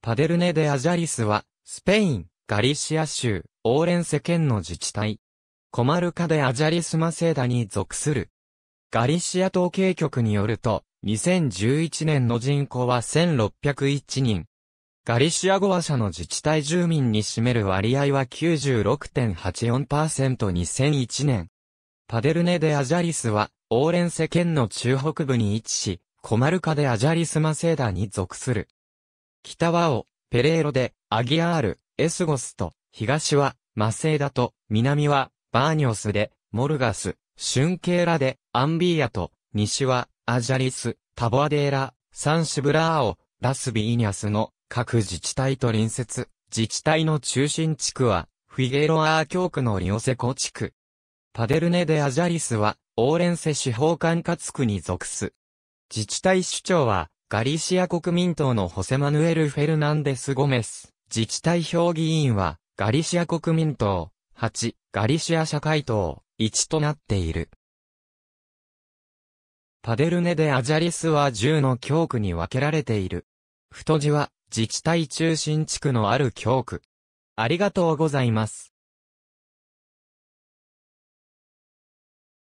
パデルネ・デ・アジャリスは、スペイン、ガリシア州、オーレンセ県の自治体。コマルカ・デ・アジャリス・マセーダに属する。ガリシア統計局によると、2011年の人口は1601人。ガリシア語話者の自治体住民に占める割合は 96.84%2001 年。パデルネ・デ・アジャリスは、オーレンセ県の中北部に位置し、コマルカ・デ・アジャリス・マセーダに属する。北はオ、ペレーロで、アギアール、エスゴスと、東は、マセーダと、南は、バーニョスで、モルガス、シュンケーラで、アンビーヤと、西は、アジャリス、タボアデーラ、サンシブラーオ、ラスビーニャスの各自治体と隣接、自治体の中心地区は、フィゲロアー教区のリオセコ地区。パデルネ・デ・アジャリスは、オーレンセ司法管轄区に属す。自治体首長は、ガリシア国民党のホセマヌエル・フェルナンデス・ゴメス、自治体評議員は、ガリシア国民党、8、ガリシア社会党、1となっている。パデルネでアジャリスは10の教区に分けられている。太字は、自治体中心地区のある教区。ありがとうございます。